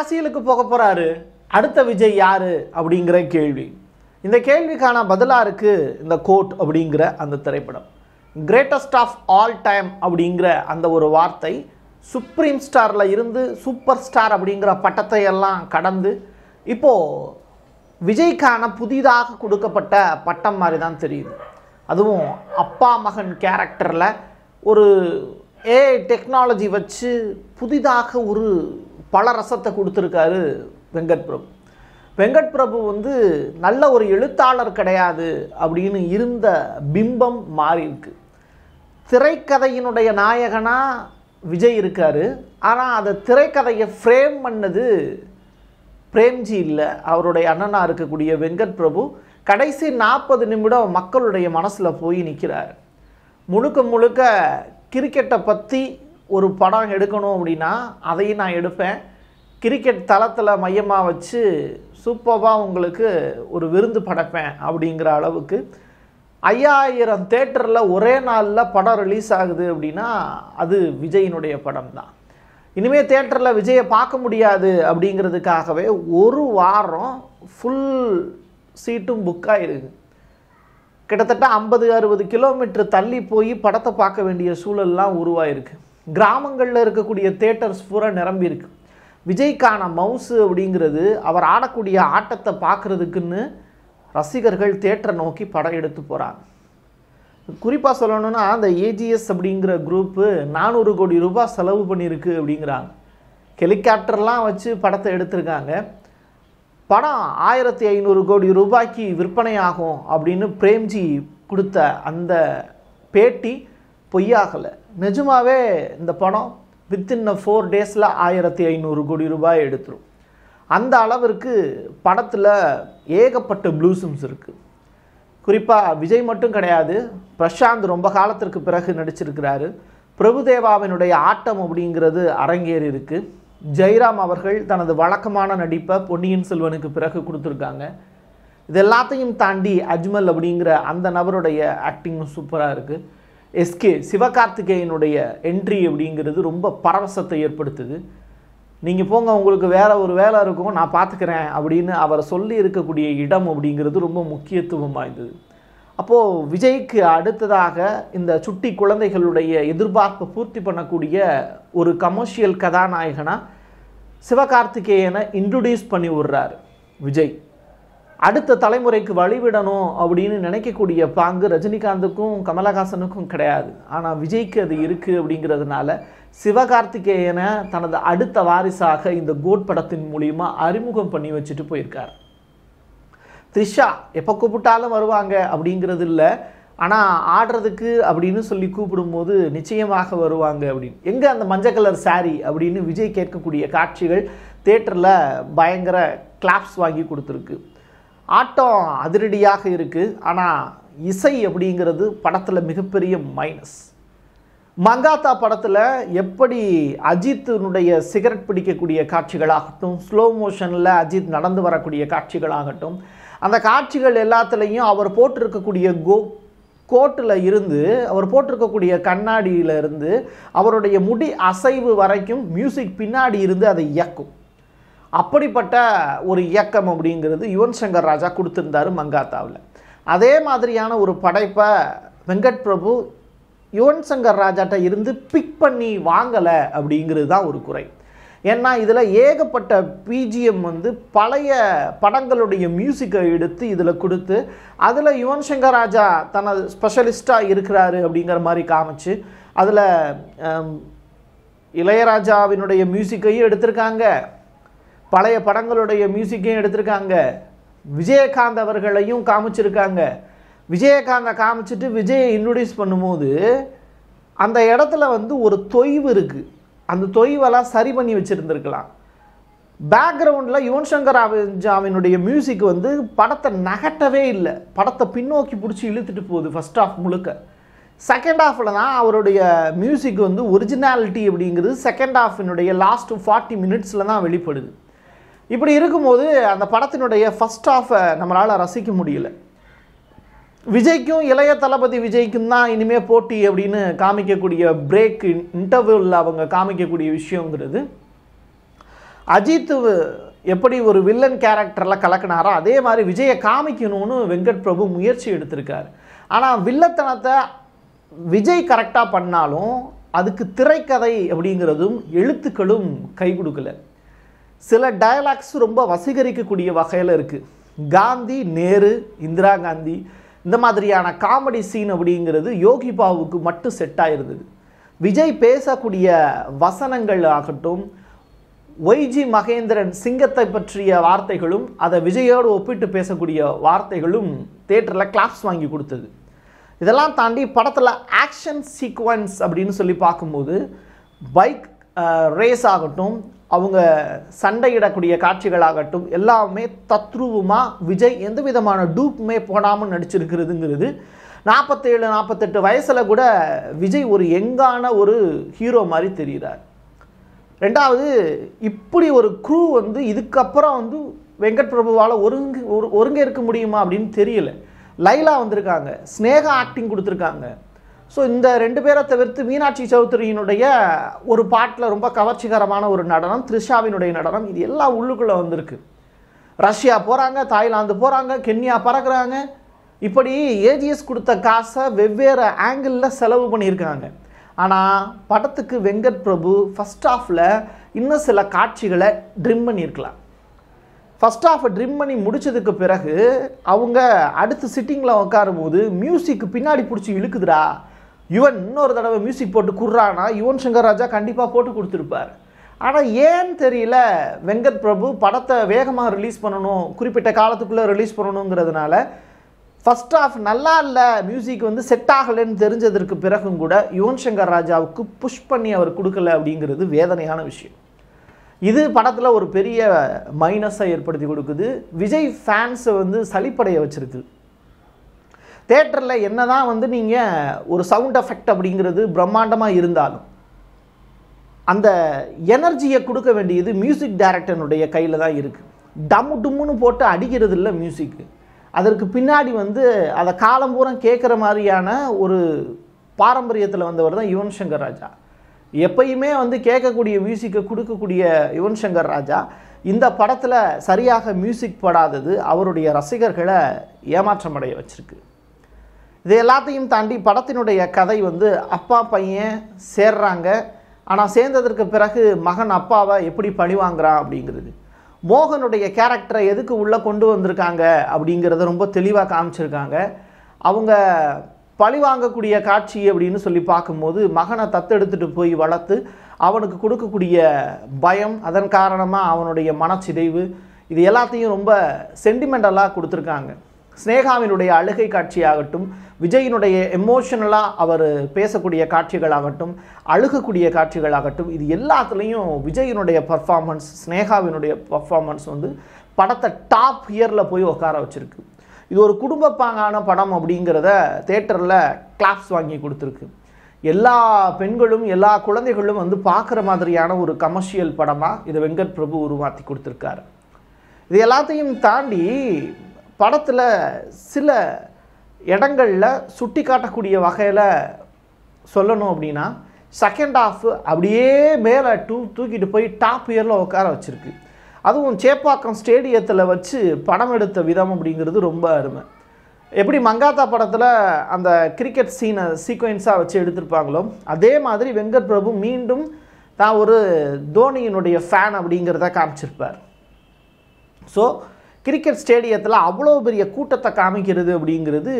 அரசியலுக்கு போக போகிறாரு அடுத்த விஜய் யார் அப்படிங்கிற கேள்வி இந்த கேள்விக்கான பதிலாக இருக்குது இந்த கோட் அப்படிங்கிற அந்த திரைப்படம் கிரேட்டஸ்ட் ஆஃப் ஆல் டைம் அப்படிங்கிற அந்த ஒரு வார்த்தை சுப்ரீம் ஸ்டாரில் இருந்து சூப்பர் ஸ்டார் அப்படிங்கிற பட்டத்தை எல்லாம் கடந்து இப்போது விஜய்க்கான புதிதாக கொடுக்கப்பட்ட பட்டம் மாதிரி தான் தெரியுது அதுவும் அப்பா மகன் கேரக்டரில் ஒரு ஏ டெக்னாலஜி வச்சு புதிதாக ஒரு பல ரசத்தை கொடுத்துருக்காரு வெங்கட் பிரபு வெங்கட் பிரபு வந்து நல்ல ஒரு எழுத்தாளர் கிடையாது அப்படின்னு இருந்த பிம்பம் மாறி இருக்கு திரைக்கதையினுடைய நாயகனாக விஜய் இருக்கார் ஆனால் அந்த திரைக்கதையை ஃப்ரேம் பண்ணது பிரேம்ஜி இல்லை அவருடைய அண்ணனாக இருக்கக்கூடிய வெங்கட் பிரபு கடைசி நாற்பது நிமிடம் மக்களுடைய மனசில் போய் நிற்கிறார் முழுக்க முழுக்க கிரிக்கெட்டை பற்றி ஒரு படம் எடுக்கணும் அப்படின்னா அதையும் நான் எடுப்பேன் கிரிக்கெட் தளத்தில் மையமாக வச்சு சூப்பராக உங்களுக்கு ஒரு விருந்து படைப்பேன் அப்படிங்கிற அளவுக்கு ஐயாயிரம் தேட்டரில் ஒரே நாளில் படம் ரிலீஸ் ஆகுது அப்படின்னா அது விஜயினுடைய படம் தான் இனிமேல் தேட்டரில் விஜயை பார்க்க முடியாது அப்படிங்கிறதுக்காகவே ஒரு வாரம் ஃபுல் சீட்டும் புக்காக இருக்குது கிட்டத்தட்ட ஐம்பது அறுபது கிலோமீட்டர் தள்ளி போய் படத்தை பார்க்க வேண்டிய சூழல்லாம் உருவாயிருக்கு கிராமங்களில் இருக்கக்கூடிய தேட்டர்ஸ் பூரா நிரம்பி இருக்கு விஜய்க்கான மவுசு அப்படிங்கிறது அவர் ஆடக்கூடிய ஆட்டத்தை பார்க்குறதுக்குன்னு ரசிகர்கள் தேட்டரை நோக்கி படம் எடுத்து போகிறாங்க குறிப்பாக சொல்லணுன்னா அந்த ஏஜிஎஸ் அப்படிங்கிற குரூப்பு நானூறு கோடி ரூபாய் செலவு பண்ணியிருக்கு அப்படிங்கிறாங்க ஹெலிகாப்டர்லாம் வச்சு படத்தை எடுத்திருக்காங்க படம் ஆயிரத்தி ஐநூறு கோடி ரூபாய்க்கு விற்பனை ஆகும் அப்படின்னு பிரேம்ஜி கொடுத்த அந்த பேட்டி பொய்யாகலை நிஜமாகவே இந்த படம் வித்தின் ஃபோர் டேஸில் ஆயிரத்தி ஐநூறு கோடி ரூபாய் எடுத்துரும் அந்த அளவிற்கு படத்தில் ஏகப்பட்ட ப்ளூசிம்ஸ் இருக்குது குறிப்பாக விஜய் மட்டும் கிடையாது பிரசாந்த் ரொம்ப காலத்திற்கு பிறகு நடிச்சிருக்கிறாரு பிரபுதேவாவினுடைய ஆட்டம் அப்படிங்கிறது அரங்கேறி இருக்குது ஜெயராம் அவர்கள் தனது வழக்கமான நடிப்பை பொன்னியின் செல்வனுக்கு பிறகு கொடுத்துருக்காங்க இது எல்லாத்தையும் தாண்டி அஜ்மல் அப்படிங்கிற அந்த நபருடைய ஆக்டிங்கும் சூப்பராக இருக்குது எஸ்கே சிவகார்த்திகேயனுடைய என்ட்ரி அப்படிங்கிறது ரொம்ப பரவசத்தை ஏற்படுத்துது நீங்கள் போங்க உங்களுக்கு வேறு ஒரு வேலை இருக்கும் நான் பார்த்துக்கிறேன் அப்படின்னு அவரை சொல்லி இருக்கக்கூடிய இடம் அப்படிங்கிறது ரொம்ப முக்கியத்துவம் வாய்ந்தது அப்போது விஜய்க்கு அடுத்ததாக இந்த சுட்டி குழந்தைகளுடைய எதிர்பார்ப்பை பூர்த்தி பண்ணக்கூடிய ஒரு கமர்ஷியல் கதாநாயகனாக சிவகார்த்திகேயனை இன்ட்ரடியூஸ் பண்ணி விடுறார் விஜய் அடுத்த தலைமுறைக்கு வழிவிடணும் அப்படின்னு நினைக்கக்கூடிய பாங்கு ரஜினிகாந்துக்கும் கமலஹாசனுக்கும் கிடையாது ஆனால் விஜய்க்கு அது இருக்குது அப்படிங்கிறதுனால சிவகார்த்திகேயனை தனது அடுத்த வாரிசாக இந்த கோட் படத்தின் மூலியமாக அறிமுகம் பண்ணி வச்சுட்டு போயிருக்கார் த்ரிஷா எப்போ கூப்பிட்டாலும் வருவாங்க அப்படிங்கிறது இல்லை ஆனால் ஆடுறதுக்கு அப்படின்னு சொல்லி கூப்பிடும்போது நிச்சயமாக வருவாங்க அப்படின்னு எங்கே அந்த மஞ்சள் கலர் சாரி அப்படின்னு விஜய் கேட்கக்கூடிய காட்சிகள் தேட்டரில் பயங்கர கிளாப்ஸ் வாங்கி கொடுத்துருக்கு ஆட்டம் அதிரடியாக இருக்குது ஆனால் இசை அப்படிங்கிறது படத்தில் மிகப்பெரிய மைனஸ் மங்காத்தா படத்தில் எப்படி அஜித்தினுடைய சிகரெட் பிடிக்கக்கூடிய காட்சிகளாகட்டும் ஸ்லோ மோஷனில் அஜித் நடந்து வரக்கூடிய காட்சிகளாகட்டும் அந்த காட்சிகள் எல்லாத்துலேயும் அவர் போட்டிருக்கக்கூடிய கோ கோட்டில் இருந்து அவர் போட்டிருக்கக்கூடிய கண்ணாடியிலிருந்து அவருடைய முடி அசைவு வரைக்கும் மியூசிக் பின்னாடி இருந்து அதை இயக்கும் அப்படிப்பட்ட ஒரு இயக்கம் அப்படிங்கிறது யுவன் சங்கர் ராஜா கொடுத்துருந்தார் மங்காத்தாவில் அதே மாதிரியான ஒரு படைப்பை வெங்கட் பிரபு யுவன் சங்கர் ராஜாட்ட இருந்து பிக் பண்ணி வாங்கலை அப்படிங்கிறது தான் ஒரு குறை ஏன்னா இதில் ஏகப்பட்ட பிஜிஎம் வந்து பழைய படங்களுடைய மியூசிக்கை எடுத்து இதில் கொடுத்து அதில் யுவன் சங்கர் ராஜா தனது ஸ்பெஷலிஸ்ட்டாக இருக்கிறாரு அப்படிங்கிற மாதிரி காமிச்சு அதில் இளையராஜாவினுடைய மியூசிக்கையும் எடுத்திருக்காங்க பழைய படங்களுடைய மியூசிக்கையும் எடுத்திருக்காங்க விஜயகாந்த் அவர்களையும் காமிச்சிருக்காங்க விஜயகாந்தை காமிச்சிட்டு விஜயை இன்ட்ரடியூஸ் பண்ணும்போது அந்த இடத்துல வந்து ஒரு தொய்வு இருக்குது அந்த தொய்வெல்லாம் சரி பண்ணி வச்சுருந்துருக்கலாம் பேக்ரவுண்டில் யுவன் சங்கர் ராஜாவினுடைய மியூசிக் வந்து படத்தை நகட்டவே இல்லை படத்தை பின்னோக்கி பிடிச்சி இழுத்துட்டு போகுது ஃபஸ்ட் ஆஃப் முழுக்க செகண்ட் ஆஃபில் தான் அவருடைய மியூசிக் வந்து ஒரிஜினாலிட்டி அப்படிங்கிறது செகண்ட் ஆஃபினுடைய லாஸ்ட்டு ஃபார்ட்டி மினிட்ஸில் தான் வெளிப்படுது இப்படி இருக்கும்போது அந்த படத்தினுடைய ஃபஸ்ட் ஆஃபை நம்மளால் ரசிக்க முடியல விஜய்க்கும் இளைய தளபதி விஜய்க்கும் தான் இனிமேல் போட்டி அப்படின்னு காமிக்கக்கூடிய பிரேக் இன்டர்வியூவில் அவங்க காமிக்கக்கூடிய விஷயங்கிறது அஜித் எப்படி ஒரு வில்லன் கேரக்டரில் கலக்கினாரோ அதே மாதிரி விஜயை காமிக்கணும்னு வெங்கட் பிரபு முயற்சி எடுத்திருக்கார் ஆனால் வில்லத்தனத்தை விஜய் கரெக்டாக பண்ணாலும் அதுக்கு திரைக்கதை அப்படிங்கிறதும் எழுத்துக்களும் கை கொடுக்கலை சில டயலாக்ஸ் ரொம்ப வசீகரிக்கக்கூடிய வகையில் இருக்குது காந்தி நேரு இந்திரா காந்தி இந்த மாதிரியான காமெடி சீன் அப்படிங்கிறது யோகி பாவுக்கு மட்டும் செட் ஆகிருந்தது விஜய் பேசக்கூடிய வசனங்கள் ஆகட்டும் ஒய்ஜி மகேந்திரன் சிங்கத்தை பற்றிய வார்த்தைகளும் அதை விஜயோடு ஒப்பிட்டு பேசக்கூடிய வார்த்தைகளும் தேட்டரில் கிளாப்ஸ் வாங்கி கொடுத்தது இதெல்லாம் தாண்டி படத்தில் ஆக்ஷன் சீக்வன்ஸ் அப்படின்னு சொல்லி பார்க்கும்போது பைக் ரேஸ் ஆகட்டும் அவங்க சண்டையிடக்கூடிய காட்சிகளாகட்டும் எல்லாமே தத்ரூபமாக விஜய் எந்த விதமான டூப்புமே போடாமல் நடிச்சிருக்கிறதுங்கிறது நாற்பத்தேழு நாற்பத்தெட்டு வயசில் கூட விஜய் ஒரு எங்கான ஒரு ஹீரோ மாதிரி தெரிகிறார் ரெண்டாவது இப்படி ஒரு குரூ வந்து இதுக்கப்புறம் வந்து வெங்கட் பிரபுவால் ஒருங்கு ஒரு ஒருங்கே இருக்க முடியுமா அப்படின்னு தெரியல லைலா வந்திருக்காங்க ஸ்னேகா ஆக்டிங் கொடுத்துருக்காங்க ஸோ இந்த ரெண்டு பேரை தவிர்த்து மீனாட்சி சௌத்ரியினுடைய ஒரு பாட்டில் ரொம்ப கவர்ச்சிகரமான ஒரு நடனம் த்ரிஷாவினுடைய நடனம் இது எல்லாம் உள்ளுக்குள்ளே வந்திருக்கு ரஷ்யா போகிறாங்க தாய்லாந்து போகிறாங்க கென்யா பறக்கிறாங்க இப்படி ஏஜிஎஸ் கொடுத்த காசை வெவ்வேறு ஆங்கிளில் செலவு பண்ணியிருக்காங்க ஆனால் படத்துக்கு வெங்கட் பிரபு ஃபஸ்ட் ஆஃபில் இன்னும் சில காட்சிகளை ட்ரிம் பண்ணியிருக்கலாம் ஃபஸ்ட் ஆஃப் ட்ரிம் பண்ணி முடித்ததுக்கு பிறகு அவங்க அடுத்து சிட்டிங்கில் உட்காரும்போது மியூசிக் பின்னாடி பிடிச்சி இழுக்குதுடா யுவன் இன்னொரு தடவை மியூசிக் போட்டு குர்றானா யுவன் சங்கர் ராஜா கண்டிப்பாக போட்டு கொடுத்துருப்பார் ஆனால் ஏன்னு தெரியல வெங்கட் பிரபு படத்தை வேகமாக ரிலீஸ் பண்ணணும் குறிப்பிட்ட காலத்துக்குள்ளே ரிலீஸ் பண்ணணுங்கிறதுனால ஃபஸ்ட் ஆஃப் நல்லா இல்லை மியூசிக் வந்து செட் ஆகலைன்னு தெரிஞ்சதற்கு பிறகும் கூட யுவன் சங்கர் ராஜாவுக்கு புஷ் பண்ணி அவர் கொடுக்கல அப்படிங்கிறது வேதனையான விஷயம் இது படத்தில் ஒரு பெரிய மைனஸை ஏற்படுத்தி கொடுக்குது விஜய் ஃபேன்ஸை வந்து சளிப்படைய வச்சுருக்குது தேட்டரில் என்ன தான் வந்து நீங்கள் ஒரு சவுண்ட் எஃபெக்ட் அப்படிங்கிறது பிரம்மாண்டமாக இருந்தாலும் அந்த எனர்ஜியை கொடுக்க வேண்டியது மியூசிக் டைரக்டனுடைய கையில் தான் இருக்குது டம்மு டும்முன்னு போட்டு அடிக்கிறது இல்லை மியூசிக்கு அதற்கு பின்னாடி வந்து அதை காலம் பூரம் கேட்குற மாதிரியான ஒரு பாரம்பரியத்தில் வந்தவர் தான் யுவன் சங்கர் ராஜா எப்பயுமே வந்து கேட்கக்கூடிய மியூசிக்கை கொடுக்கக்கூடிய யுவன் சங்கர் ராஜா இந்த படத்தில் சரியாக மியூசிக் படாதது அவருடைய ரசிகர்களை ஏமாற்றமடைய வச்சுருக்கு இது எல்லாத்தையும் தாண்டி படத்தினுடைய கதை வந்து அப்பா பையன் சேர்றாங்க ஆனால் சேர்ந்ததற்கு பிறகு மகன் அப்பாவை எப்படி பழி வாங்குறான் அப்படிங்கிறது மோகனுடைய கேரக்டரை எதுக்கு உள்ளே கொண்டு வந்திருக்காங்க அப்படிங்கிறத ரொம்ப தெளிவாக காமிச்சிருக்காங்க அவங்க பழி வாங்கக்கூடிய காட்சி அப்படின்னு சொல்லி பார்க்கும்போது மகனை தத்தெடுத்துட்டு போய் வளர்த்து அவனுக்கு கொடுக்கக்கூடிய பயம் அதன் காரணமாக அவனுடைய மனச்சிதைவு இது எல்லாத்தையும் ரொம்ப சென்டிமெண்டலாக கொடுத்துருக்காங்க ஸ்னேகாவினுடைய அழுகை காட்சியாகட்டும் விஜயினுடைய எமோஷனலாக அவர் பேசக்கூடிய காட்சிகளாகட்டும் அழுகக்கூடிய காட்சிகளாகட்டும் இது எல்லாத்துலேயும் விஜயினுடைய பர்ஃபார்மன்ஸ் ஸ்னேகாவினுடைய பர்ஃபார்மன்ஸ் வந்து படத்தை டாப் இயரில் போய் உட்கார வச்சுருக்கு இது ஒரு குடும்ப பாங்கான படம் அப்படிங்கிறத தேட்டரில் கிளாப்ஸ் வாங்கி கொடுத்துருக்கு எல்லா பெண்களும் எல்லா குழந்தைகளும் வந்து பார்க்குற மாதிரியான ஒரு கமர்ஷியல் படமாக இதை வெங்கட் பிரபு உருவாக்கி கொடுத்துருக்காரு இது எல்லாத்தையும் தாண்டி படத்தில் சில இடங்களில் சுட்டி காட்டக்கூடிய வகையில் சொல்லணும் அப்படின்னா செகண்ட் ஆஃப் அப்படியே மேலே டூ தூக்கிட்டு போய் டாப் இயரில் உட்கார வச்சுருக்கு அதுவும் சேப்பாக்கம் ஸ்டேடியத்தில் வச்சு படம் எடுத்த விதம் அப்படிங்கிறது ரொம்ப அருமை எப்படி மங்காத்தா படத்தில் அந்த கிரிக்கெட் சீனை சீக்வென்ஸாக வச்சு எடுத்திருப்பாங்களோ அதே மாதிரி வெங்கட் பிரபு மீண்டும் தான் ஒரு தோனியினுடைய ஃபேன் அப்படிங்கிறத காமிச்சிருப்பார் ஸோ கிரிக்கெட் ஸ்டேடியத்தில் அவ்வளோ பெரிய கூட்டத்தை காமிக்கிறது அப்படிங்கிறது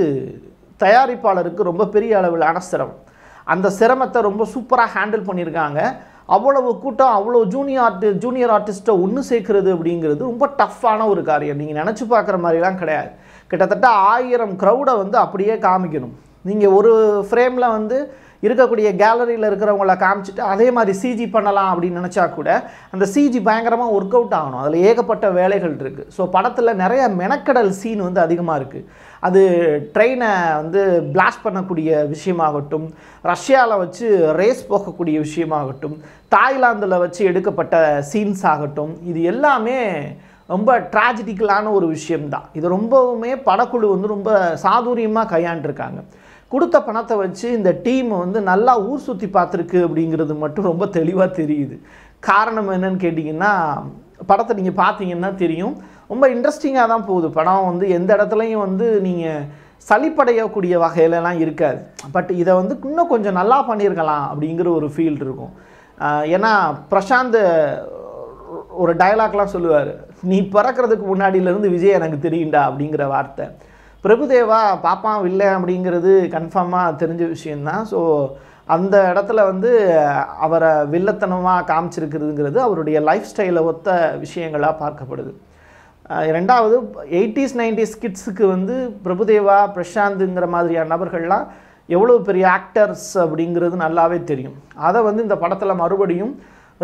தயாரிப்பாளருக்கு ரொம்ப பெரிய அளவிலான சிரமம் அந்த சிரமத்தை ரொம்ப சூப்பராக ஹேண்டில் பண்ணியிருக்காங்க அவ்வளவு கூட்டம் அவ்வளோ ஜூனியர் ஆர்டி ஜூனியர் ஆர்டிஸ்ட்டை ஒன்று சேர்க்குறது அப்படிங்கிறது ரொம்ப டஃப்பான ஒரு காரியம் நீங்கள் நினச்சி பார்க்குற மாதிரிலாம் கிடையாது கிட்டத்தட்ட ஆயிரம் க்ரௌடை வந்து அப்படியே காமிக்கணும் நீங்கள் ஒரு ஃப்ரேமில் வந்து இருக்கக்கூடிய கேலரியில் இருக்கிறவங்கள காமிச்சிட்டு அதே மாதிரி சிஜி பண்ணலாம் அப்படின்னு நினச்சா கூட அந்த சிஜி பயங்கரமாக ஒர்க் அவுட் ஆகணும் அதில் ஏகப்பட்ட வேலைகள் இருக்குது ஸோ படத்தில் நிறைய மெனக்கடல் சீன் வந்து அதிகமாக இருக்குது அது ட்ரெயினை வந்து பிளாஸ்ட் பண்ணக்கூடிய விஷயமாகட்டும் ரஷ்யாவில் வச்சு ரேஸ் போகக்கூடிய விஷயமாகட்டும் தாய்லாந்தில் வச்சு எடுக்கப்பட்ட சீன்ஸ் ஆகட்டும் இது எல்லாமே ரொம்ப ட்ராஜடிக்கலான ஒரு விஷயம்தான் இது ரொம்பவுமே படக்குழு வந்து ரொம்ப சாதுரியமாக கையாண்டிருக்காங்க கொடுத்த பணத்தை வச்சு இந்த டீம் வந்து நல்லா ஊர் சுற்றி பார்த்துருக்கு அப்படிங்கிறது மட்டும் ரொம்ப தெளிவாக தெரியுது காரணம் என்னன்னு கேட்டிங்கன்னா படத்தை நீங்கள் பார்த்தீங்கன்னா தெரியும் ரொம்ப இன்ட்ரெஸ்டிங்காக தான் போகுது படம் வந்து எந்த இடத்துலையும் வந்து நீங்கள் சளிப்படையக்கூடிய வகையிலலாம் இருக்காது பட் இதை வந்து இன்னும் கொஞ்சம் நல்லா பண்ணியிருக்கலாம் அப்படிங்கிற ஒரு ஃபீல் இருக்கும் ஏன்னா பிரசாந்த் ஒரு டைலாக்லாம் சொல்லுவார் நீ பிறக்கிறதுக்கு முன்னாடியிலேருந்து விஜய் எனக்கு தெரியுண்டா அப்படிங்கிற வார்த்தை பிரபுதேவா பாப்பான் இல்லை அப்படிங்கிறது கன்ஃபார்மாக தெரிஞ்ச விஷயந்தான் ஸோ அந்த இடத்துல வந்து அவரை வில்லத்தனமாக காமிச்சிருக்கிறதுங்கிறது அவருடைய லைஃப் ஸ்டைலை ஒத்த விஷயங்களாக பார்க்கப்படுது ரெண்டாவது எயிட்டிஸ் நைன்டிஸ் கிட்ஸுக்கு வந்து பிரபுதேவா பிரசாந்துங்கிற மாதிரியான நபர்கள்லாம் எவ்வளோ பெரிய ஆக்டர்ஸ் அப்படிங்கிறது நல்லாவே தெரியும் அதை வந்து இந்த படத்தில் மறுபடியும்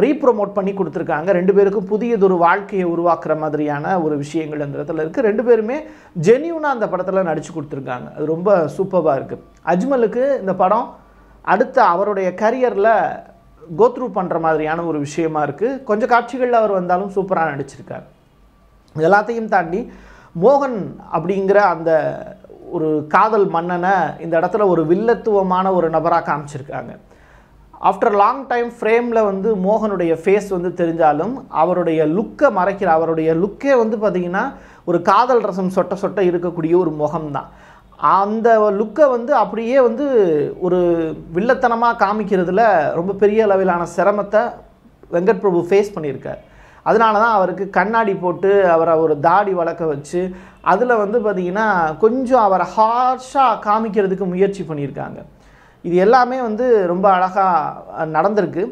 ரீப்ரொமோட் பண்ணி கொடுத்துருக்காங்க ரெண்டு பேருக்கும் புதியதொரு வாழ்க்கையை உருவாக்குற மாதிரியான ஒரு விஷயங்கள் அந்த இடத்துல இருக்குது ரெண்டு பேருமே ஜென்யூனாக அந்த படத்தில் நடித்து கொடுத்துருக்காங்க அது ரொம்ப சூப்பராக இருக்குது அஜ்மலுக்கு இந்த படம் அடுத்த அவருடைய கரியரில் கோத்ரூ பண்ணுற மாதிரியான ஒரு விஷயமா இருக்குது கொஞ்சம் காட்சிகளில் அவர் வந்தாலும் சூப்பராக நடிச்சிருக்கார் எல்லாத்தையும் தாண்டி மோகன் அப்படிங்கிற அந்த ஒரு காதல் மன்னனை இந்த இடத்துல ஒரு வில்லத்துவமான ஒரு நபராக காமிச்சிருக்காங்க ஆஃப்டர் லாங் டைம் ஃப்ரேமில் வந்து மோகனுடைய ஃபேஸ் வந்து தெரிஞ்சாலும் அவருடைய லுக்கை மறைக்கிற அவருடைய லுக்கே வந்து பார்த்திங்கன்னா ஒரு காதல் ரசம் சொட்ட சொட்ட இருக்கக்கூடிய ஒரு முகம்தான் அந்த லுக்கை வந்து அப்படியே வந்து ஒரு வில்லத்தனமாக காமிக்கிறதுல ரொம்ப பெரிய அளவிலான சிரமத்தை வெங்கட் பிரபு ஃபேஸ் பண்ணியிருக்கார் அதனால தான் அவருக்கு கண்ணாடி போட்டு அவரை ஒரு தாடி வளர்க்க வச்சு அதில் வந்து பார்த்திங்கன்னா கொஞ்சம் அவரை ஹார்ஷாக காமிக்கிறதுக்கு முயற்சி பண்ணியிருக்காங்க இது எல்லாமே வந்து ரொம்ப அழகாக நடந்திருக்கு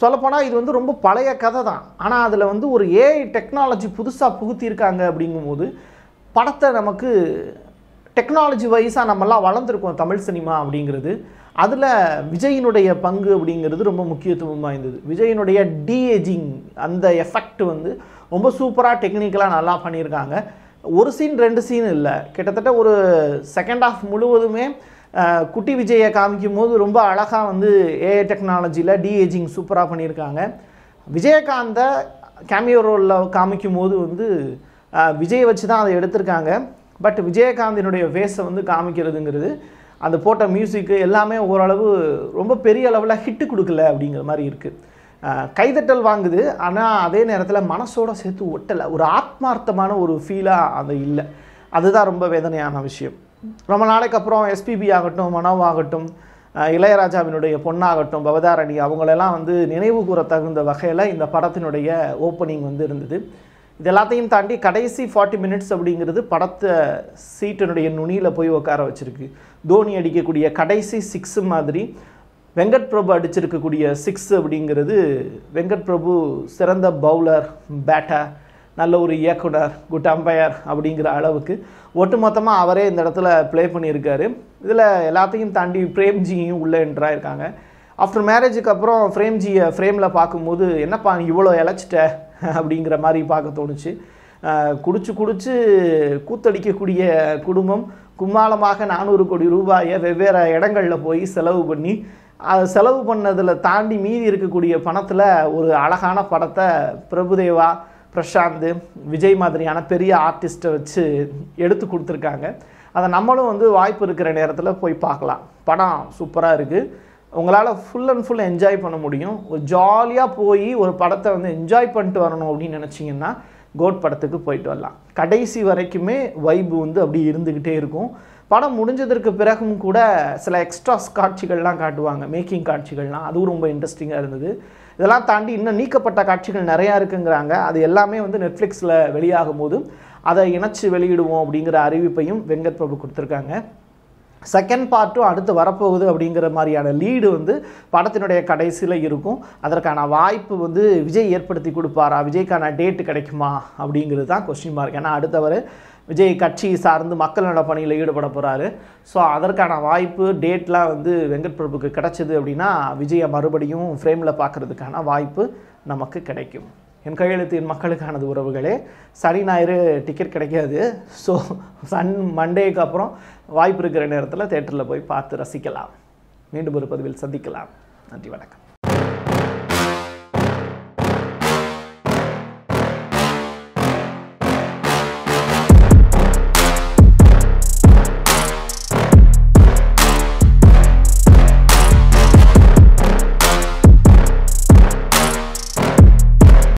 சொல்லப்போனால் இது வந்து ரொம்ப பழைய கதை தான் ஆனால் அதில் வந்து ஒரு ஏஐ டெக்னாலஜி புதுசாக புகுத்தியிருக்காங்க அப்படிங்கும்போது படத்தை நமக்கு டெக்னாலஜி வைஸாக நம்மெல்லாம் வளர்ந்துருக்கோம் தமிழ் சினிமா அப்படிங்கிறது அதில் விஜயினுடைய பங்கு அப்படிங்கிறது ரொம்ப முக்கியத்துவம் வாய்ந்தது விஜயினுடைய டிஏஜிங் அந்த எஃபெக்ட் வந்து ரொம்ப சூப்பராக டெக்னிக்கலாக நல்லா பண்ணியிருக்காங்க ஒரு சீன் ரெண்டு சீன் இல்லை கிட்டத்தட்ட ஒரு செகண்ட் ஆஃப் முழுவதுமே குட்டி விஜயை காமிக்கும் போது ரொம்ப அழகாக வந்து ஏஐ டெக்னாலஜியில் டிஏஜிங் சூப்பராக பண்ணியிருக்காங்க விஜயகாந்தை கேமியோ ரோலில் காமிக்கும் போது வந்து விஜயை வச்சு தான் அதை எடுத்திருக்காங்க பட் விஜயகாந்தினுடைய வேஸை வந்து காமிக்கிறதுங்கிறது அந்த போட்ட மியூசிக்கு எல்லாமே ஓரளவு ரொம்ப பெரிய அளவில் ஹிட்டு கொடுக்கல அப்படிங்கிற மாதிரி இருக்குது கைதட்டல் வாங்குது ஆனால் அதே நேரத்தில் மனசோடு சேர்த்து ஒட்டலை ஒரு ஆத்மார்த்தமான ஒரு ஃபீலாக அது இல்லை அதுதான் ரொம்ப வேதனையான விஷயம் ரொம்ப நாளைக்கு அப்புறம் எஸ்பிபி ஆகட்டும் மனோ ஆகட்டும் இளையராஜாவினுடைய பொண்ணாகட்டும் பவதாரணி அவங்களெல்லாம் வந்து நினைவு கூற தகுந்த வகையில் இந்த படத்தினுடைய ஓப்பனிங் வந்து இருந்தது இது எல்லாத்தையும் தாண்டி கடைசி ஃபார்ட்டி மினிட்ஸ் அப்படிங்கிறது படத்தை சீட்டினுடைய நுனியில் போய் உட்கார வச்சுருக்கு தோனி அடிக்கக்கூடிய கடைசி சிக்ஸு மாதிரி வெங்கட் பிரபு அடிச்சிருக்கக்கூடிய சிக்ஸ் அப்படிங்கிறது வெங்கட் பிரபு சிறந்த பவுலர் பேட்டர் நல்ல ஒரு இயக்குனர் குட் அம்பையர் அப்படிங்கிற அளவுக்கு ஒட்டுமொத்தமாக அவரே இந்த இடத்துல ப்ளே பண்ணியிருக்காரு இதில் எல்லாத்தையும் தாண்டி பிரேம்ஜியும் உள்ளே இருக்காங்க ஆஃப்டர் மேரேஜுக்கு அப்புறம் ஃப்ரேம்ஜியை ஃப்ரேமில் பார்க்கும்போது என்னப்பா இவ்வளோ இழைச்சிட்ட அப்படிங்கிற மாதிரி பார்க்க தோணுச்சு குடிச்சு குடிச்சு கூத்தடிக்கக்கூடிய குடும்பம் கும்மாளமாக நானூறு கோடி ரூபாயை வெவ்வேறு இடங்களில் போய் செலவு பண்ணி அதை செலவு பண்ணதில் தாண்டி மீதி இருக்கக்கூடிய பணத்தில் ஒரு அழகான படத்தை பிரபுதேவா பிரசாந்த் விஜய் மாதிரியான பெரிய ஆர்டிஸ்ட்டை வச்சு எடுத்து கொடுத்துருக்காங்க அதை நம்மளும் வந்து வாய்ப்பு இருக்கிற நேரத்தில் போய் பார்க்கலாம் படம் சூப்பராக இருக்குது உங்களால் ஃபுல் அண்ட் ஃபுல் என்ஜாய் பண்ண முடியும் ஒரு ஜாலியாக போய் ஒரு படத்தை வந்து என்ஜாய் பண்ணிட்டு வரணும் அப்படின்னு நினச்சிங்கன்னா கோட் படத்துக்கு போயிட்டு வரலாம் கடைசி வரைக்குமே வைபு வந்து அப்படி இருந்துக்கிட்டே இருக்கும் படம் முடிஞ்சதற்கு பிறகும் கூட சில எக்ஸ்ட்ராஸ் காட்சிகள்லாம் காட்டுவாங்க மேக்கிங் காட்சிகள்லாம் அதுவும் ரொம்ப இன்ட்ரெஸ்டிங்காக இருந்தது இதெல்லாம் தாண்டி இன்னும் நீக்கப்பட்ட காட்சிகள் நிறையா இருக்குங்கிறாங்க அது எல்லாமே வந்து நெட்ஃப்ளிக்ஸில் வெளியாகும் போது அதை இணைச்சி வெளியிடுவோம் அப்படிங்கிற அறிவிப்பையும் வெங்கட் பிரபு கொடுத்துருக்காங்க செகண்ட் பார்ட்டும் அடுத்து வரப்போகுது அப்படிங்கிற மாதிரியான லீடு வந்து படத்தினுடைய கடைசியில் இருக்கும் அதற்கான வாய்ப்பு வந்து விஜய் ஏற்படுத்தி கொடுப்பாரா விஜய்க்கான டேட்டு கிடைக்குமா அப்படிங்கிறது தான் கொஸ்டின் மார்க் ஏன்னா அடுத்தவர் விஜய் கட்சி சார்ந்து மக்கள் பணியில் ஈடுபட போகிறாரு ஸோ அதற்கான வாய்ப்பு டேட்லாம் வந்து வெங்கட் பிரபுக்கு கிடச்சிது அப்படின்னா விஜயை மறுபடியும் ஃப்ரேமில் பார்க்குறதுக்கான வாய்ப்பு நமக்கு கிடைக்கும் என் கையெழுத்தின் மக்களுக்கானது உறவுகளே சனி ஞாயிறு டிக்கெட் கிடைக்காது ஸோ சன் மண்டேக்கு அப்புறம் வாய்ப்பு இருக்கிற நேரத்தில் தேட்டரில் போய் பார்த்து ரசிக்கலாம் மீண்டும் ஒரு பதிவில் சந்திக்கலாம் நன்றி வணக்கம்